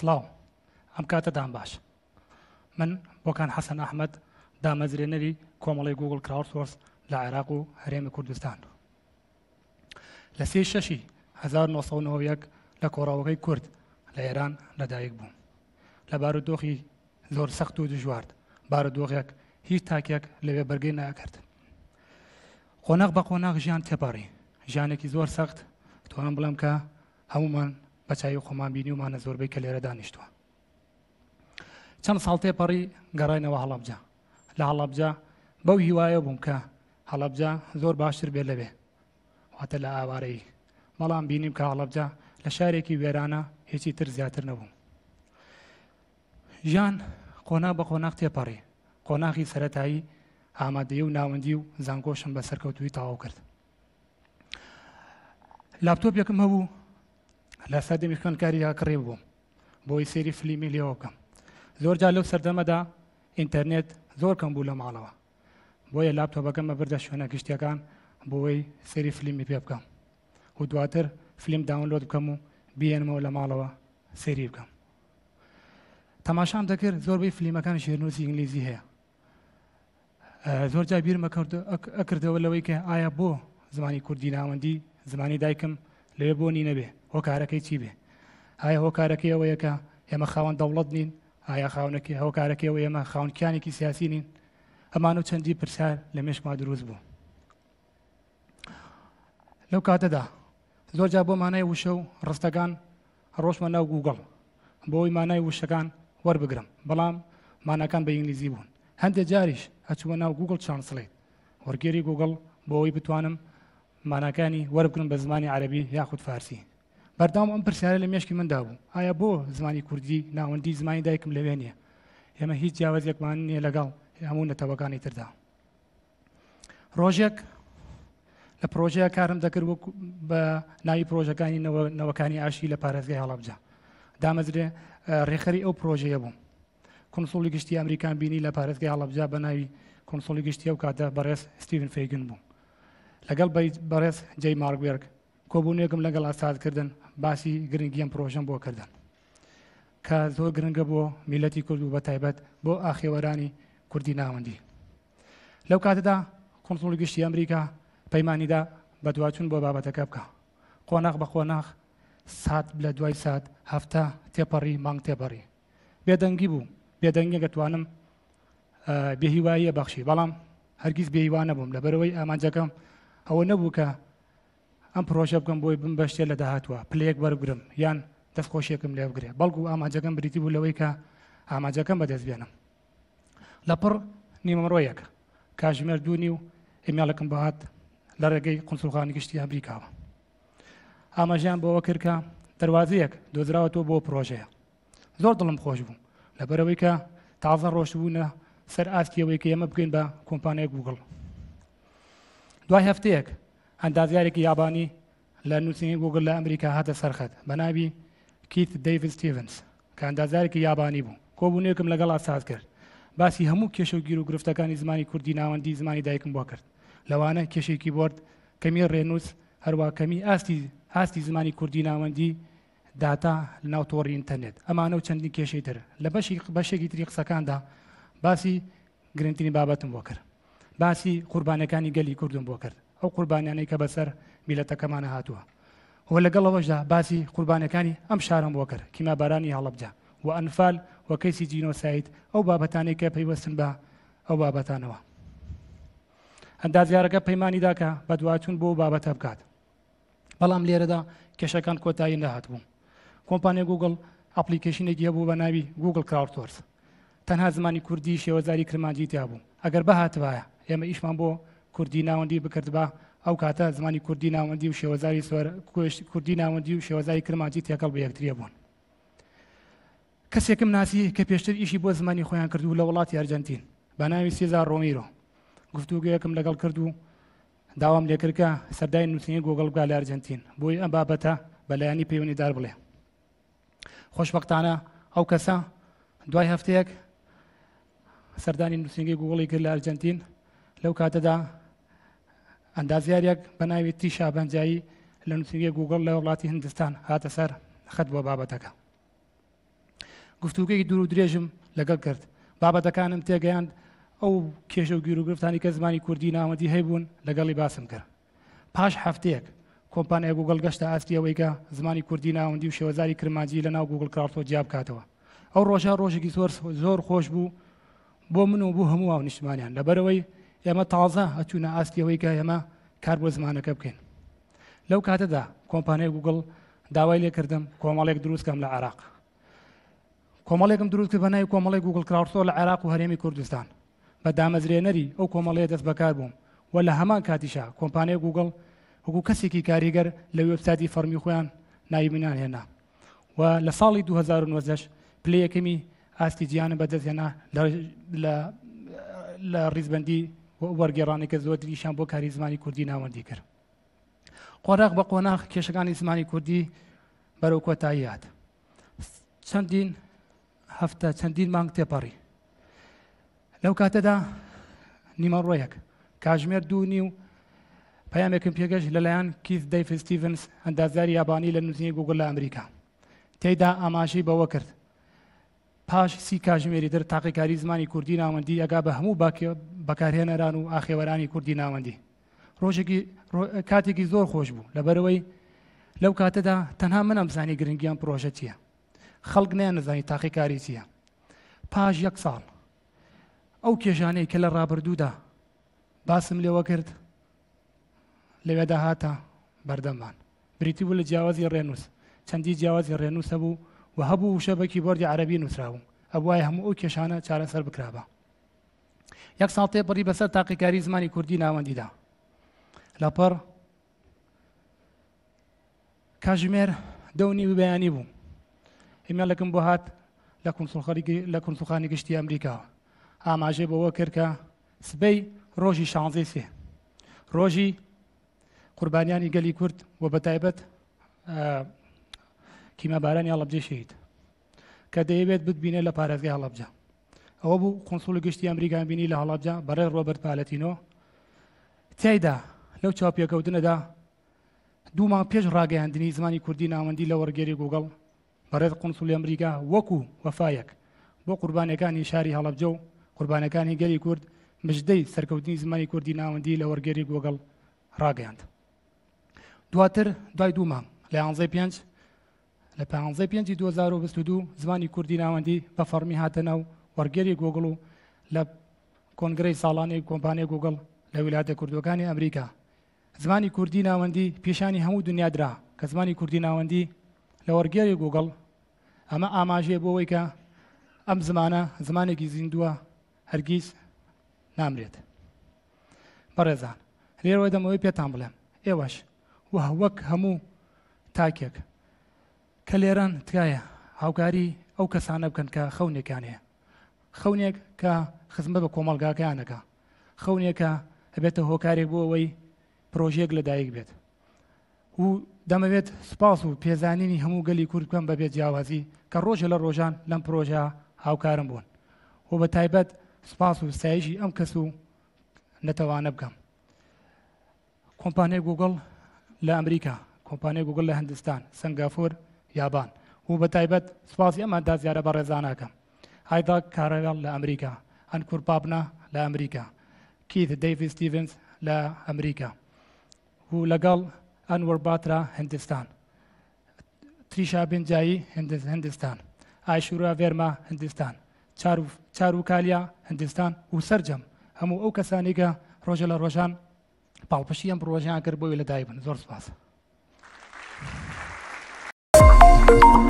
سلااو ئەم کاتەدان باش من بۆکان حەسەن ئەحمد دامەزرێنەری کۆمەڵی گوگل کراوسۆرس لە عێراق و هەرێمی کوردستان لە سێ شەشی 1991 لە کۆڕاوەکەی کورد لە ئێران لەدایک بووم لە بارودۆخی زۆر سەخت و دژوارد بارودۆخێک هیچ تاکێک لەوێ بەرگی ناکرد قۆنەق بە قۆناغ ژیان تێپەڕی ژیانێکی زۆر سەخت تۆم بڵم کە هەمومان بەچوی خۆمان بینی ومانە زۆربەی کە لێرە دانیشتووە چەند ساڵ تێپەڕی گەڕینەوە هەڵەبجا لە هەڵەبجا بەو هیوایە بووم کە هەڵەبجا زۆر باشتر بێ لەبێ واتە لە ئاوارەی بەڵام بینیم کە هەڵەبجا لە شارێکی وێرانە هیچی تر زیاتر نەبووم ژیان قۆنا بە قۆناق تێپەڕی قۆناغی سەتایی ئامادەی و ناوەندی و زانگۆشم بە سەرکەوتوی تەواو کرد لاپتۆپێکم هەبوو لە سەردەمی خوێنکاری هاکڕی بووم بۆی سێری فلیمی لێەوەکەم زۆر جا لەو سەردەمەدا ئینتەرنێت زۆر کەم بوو لە ماڵەوە بۆیە لاپتۆبەکەمە بردە شوێنە گشتەکان بۆەوەی سێری فلیمی پێ بکەم و دواتر فلیم داونلۆ بکەم و بێنمەوە لە ماڵەوە سێری بکەم تەماشام دەکرد زۆربەی فلیمەکان شێرنووسی ئینگلیزی هەیە زۆر جا بیرمە ئەکردەوە لەوەی کە ئایا بۆ زمانی کوردی ناوەندی زمانی دایکم لەوێ بۆنی نەبێ هۆکارەکەی چی بێ ئایا هۆکارەکەی ئەوەیە کە ئێمە خاوەن دەوڵەت نین ئایا خاونەکە هۆکارەکەی ئەوە ئێمە خاونکیانێکی سیاسی نین ئەمان و چەندی پرسیار لە مێشما دروست بوو لەو کاتەدا زۆرجا بۆ مانای وشە و ڕستەکان ڕۆژمە ناو گوگڵ بۆەوەی مانای وشەکان وەربگرم بەڵام مانەکان بە ئینگلیزی بوون هەندێک جاریش ئەچوە ناو گوگل چانسڵێت وەرگێری گوگڵ بۆ ئەوی بتوانم ماناکانی وەربگرم بە زمانی عربی یاخود فارسی بەردام ئەم پرسیارە لە مێشکی مندا بوو ئایا بۆ زمانی کوردی ناوەندی زمانی دایکم لەوێ نیە ئێمە هیچ جیاوازێکمان نییە لەگەڵ هەموو نەتەوەەکانی تردا ڕۆژێک لە پرۆژەیە کارم دەکرد بە ناوی پرۆژەکانی نەوەکانی ئاشی لە پارێزگای هەڵبجا دامەزرێ ڕێخەری ئەو پرۆژەیە بووم کنسڵی گشتی ئەمریکان بینی لە پارێزگای هەڵبجا بە ناوی کنسڵی گشتی ئەو کاتە بەڕێز ستیون فیگن بوو لەگەڵ بەڕێز جەی مارگوێرک کۆبوونێکم لەگەڵ ئاستادکردن باسی گرنگیم پرۆژم بۆ کردن کە زۆر گرنگە بۆ میلەتی کورد و بە تایبەت بۆ ئاخێوەرانی کوردی ناوەندی لەو کاتەدا کنسڵ گشتی ئەمریکا پەیمانیدا بە دواچون بۆ بابەتەکە بکە قۆناغ بە خۆناغ سات لە دوای سات هەفتە تێپەڕی مانگ تێپەڕی بێدەنگی بوو بێدەنگی گەتوانم بێهیواییە بەخشی بەڵام هەرگیز بێیوانە بووم لەبەرەوەی ئامانجەکەم ئەوە نەبوو کە ئەم پرۆژە بگەم بۆی بم بەشتێ لە داهاتوە پلەیەک بەرگرم یان دەستخۆشیەکەم لێ بگرێ بەڵگو ئاماجەکەم بریتی بوو لەوەی کە ئاماجەکەم بەدەستبێنم لە پڕ نیمەڕۆیەک کاژمێر دوونی و ئێمیالەکەم بەهات لە ڕێگەی قنسوڵخانی گشتی ئەمریکاوە ئاماژیان بۆەوە کردکە دەواازەیەک دۆزراوەوە بۆ پرۆژەیە زۆر دڵم خۆش بوو لەبەرەوەی کە تازە ڕۆشت بوونە سەر ئاستیەوەی کە ئێمە بگەین بە کۆمپانیەک گوگڵ دوای هەفتەیەک ئەندازیارێکی یابانی لە نووسنی گوگل لە ئەمریکا هاتە سەرخەت بەناوی کیت دیڤ ستیڤنس کە ئەندازارێکی یابانی بوو کۆبوونێکم لەگەڵ ئاساز کرد باسی هەموو کێشە و گیر و گرفتەکانی زمانی کوردی ناوەندی زمانی دایکم بۆ کرد لەوانە کێشێکی برد کەمی ڕێنوس هەروە کەمی ئاستی ئاستی زمانی کوردی ناوەندی داتا ناوتۆڕی ئینتەرنێت ئەمانە و چەندین کێشەی تر لە بەشی بەشێکی تری قسەکاندا باسی گرنگترین بابەتم بۆ کرد باسی قوربانەکانی گەلی کوردم بۆ کرد ئەو قوربانیانەی کە بەسەر میلەتەکەمانە هاتووە هۆ لەگەڵەوەشدا باسی قوربانەکانی ئەم شارم بۆ کرد کیما بارانی هەڵبجا و ئەنفال و کەیسی جینۆسایت ئەو بابەتانی کە پەیوەستن بە ئەو بابەتانەوە ئەندازیارەکە پەیمانی داکە بە دواتون بۆ بابەتە بکات بەڵام لێرەدا کێشەکان کۆتایی نەهات بوو کۆمپانیا گوگل ئەپلیکیشنێکی هەبوو بە ناوی گوگل کراوتۆرس تەنها زمانی کوردی شێوەزاری کرمانجی تیا بوو ئەگەر بەهاتوایە ئێمە ئیشمان بۆ کوردی ناوەندی بکرد بە ئەو کاتە زمانی کوردی ناوەندی و شێوەزاری کوردی ناوەندی و شێوەزاری کرمانجی تێکەڵ بە یەکتریە بوون. کەسێکم ناسی کە پێشتر ئیشی بۆ زمانی خۆیان کردو لە وڵاتی ئەرجنتین بە ناوی سێزار ڕۆمیرۆ گفتوگویەکم لەگەڵ کردو داوام لێکردکە سەردای نووسنی گۆگەڵگا لە ئەرجنتین بۆی ئەم بابەتە بەلایانی پەیوەنیدار بڵێ. خۆشبەختانە ئەو کەسە دوای هەفتەیەک سەردانی نووسنگی گوگڵی کرد لە ئەرجنتین لەو کاتەدا ئەندازیارێک بەناویتی شابنجایی لە نووسنگی گوگل لە وڵاتی هندستان هاتە سەر خەت بۆ بابەتەکە. گفتوگەی دوور و درێژم لەگەڵ کرد بابەتەکانم تێگەیاند ئەو کێشە و گیرروگرفتانی کە زمانی کوردی ناوەندی هەیبوون لەگەڵی باسم کرد. پاش هەفتەیەک کۆمپانیا گوگل گەشتە ئاستیەوەیکە زمانی کوردی ناوەندی و شێوەزاری کرمانجی لە ناو گوگل کارتۆ جیاب کاتەوە. ئەو ڕۆژە ڕۆژێکی زۆر زۆر خۆش بوو بۆ من و بوو هەموو هاو نیشتمانیان لەبەرەوەی ئێمە تازە هەچوونە ئاستیەوەی کە ئێمە کار بۆ زمانەکە بکەین لەو کاتەدا کۆمپانیای گوگل داوای لێکردم کۆمەڵێک دروستکەم لە عراق کۆمەڵێکم دروست بە نای کۆمەڵی گوگل کراوسۆ لە عراق و هەرێمی کوردستان بە دامەزرێنەری ئەو کۆمەڵەیە دەست بەکار بووم و لە هەمان کاتیشا کۆمپانیای گوگل وەکو کەسێکی کاریگەر لە وبسادی فەرمی خۆیان نایبینان هێنا و لە ساڵی 2009 پلەکەمی ئاستی جیانە بەدەست هێنا لە ریزبندی وەرگێڕانێکە زۆر دریشان بۆ کاری زمانی کوردی ناوەندی کرد. قۆراق بە قۆناخ کێشەکانی زمانی کوردی بەرەو کۆتاییات. چەندین هەفتە چەندین مانگ تێپەڕی. لەو کاتەدا نیمە ڕۆیەک کاژمێر دوونی و پامێکم پێگەشت لەلایەن کیف دەیف ستیڤنس هەندازاری یابانی لە نووسنی گوگل لە ئەمریکا. تێدا ئاماژی بەوە کرد. پاش سی کاژمێری در تاقیکاری زمانی کوردی ناوەندی ئەگا بە هەموو بەکارهێنەران و ئاخێوەرانی کوردی ناوەندی ڕۆژێکی کاتێکی زۆر خۆش بوو لەبەرەوەی لەو کاتەدا تەنها منم زانی گرنگیان پرۆژە چییە خەڵک نیان نزانی تاقیکاری چییە پاش یەک ساڵ ئەو کێژانەی کە لە ڕابردوودا باسم لێوە کرد لەوێدا هاتە بەردەمان بریتی بوو لە جیاوازی ڕێنووس چەندی جیاوازی ڕێنووسە بوو و هەبوو شەبکی بەری عربی نووسراون ئەو وایە هەموو ئەو کێشانە چارەسەر بکرابە یەک ساڵ تێپڕی بەسەر تاقیکاری زمانی کوردی ناوەندیدا لەپەر کاژمێر دەونی ببیانی بوو هیمێڵەکەم بۆ هات لە کنسڵخەری لە کنسڵخانی گشتی ئەمریکا ئاماژێ بەوە کرد کە سبەی ڕۆژی شانزێ سێ ڕۆژی قوربانیانی گەلی کورد و بە تایبەت کیمەبارانی هەڵبجێشیت کە دەیەوێت بتبینە لە پارێزگای هەڵبجە ئەوە بوو قنسوڵ گشتی ئەمریکان بینی لە هەڵبجە بەڕێ ڕۆبرت پالەتینۆ تایدا لەو چاپیەکەوتنەدا دوومان پێش ڕاگەیاندنی زمانی کوردی ناوەندی لە وەرگێری گوگڵ بەڕێز قنسولی ئەمریکا وەکو وەفاەک بۆ قوربانەکانی شاری هەڵبجە و قوربانەکانی گەری کورد مژدەی سەرکەوتنی زمانی کوردی ناوەندی لە وەرگێری گوگڵ ڕاگەاند. دواتر دوای دوو مام لە 11 پێنج لە پانزە پێنجی 2022 زمانی کوردی ناوەندی بە فەرمی هاتەنەو وەرگێری گۆگڵ و لە کۆنگرەی ساڵانی کۆمپانیای گوگڵ لە ویلاتە کوردەکانی ئەمریکا زمانی کوردی ناوەندی پیشانی هەموو دنیادرا کە زمانی کوردی ناوەندی لە وەرگێری گوگڵ ئەمە ئاماژێ بۆەوەی کە ئەم زمانە زمانێکی زیندووە هەرگیز نامرێت بەڕێزان لێرەوە دەمەوەی پێتان بڵێم ئێوەش وە وەک هەموو تاکێک کە لێران تکایە هاوکاری ئەو کەسانە بکەن کە خەونێکیان هەیە خەونێک کە خزمە بە کۆمەلگاکەیانەکە خەونێکە هەبێتە هۆکارێک بۆ ئەوەی پرۆژێک لەدایک بێت و دەمەوێت سپاس و پێزانینی هەموو گەلی کورد بکەم بە بێت جیاوازی کە ڕۆژە لە ڕۆژان لەم پرۆژە هاوکارم بوون و بە تایبەت سپاس و سایژی ئەم کەس و نەتەوانە بکەم کۆمپانیای گوگل لە ئەمریکا کۆمپانیای گوگل لە هەندستان سنگافۆر یابان و بە تایبەت سوپاسی ئەمەدا زیارە بە ڕێزاناکەم هایدا کارەگەڵ لە ئەمریکا ئەن کورپابنا لە ئەمریکا کیت دەیوی ستیڤنس لە ئەمریکا و لەگەڵ ئەنوەر باترا هندستان تریشا بنجایی هندستان ئایشورا ڤێرما هندستان چاروکالیا هندستان و سرجەم هەموو ئەو کەسانێکە ڕۆژە لە ڕۆژان پاڵپەشی ئەم ڕۆژیان کرد بۆی لە دایبن زۆر سپاسە Thank you.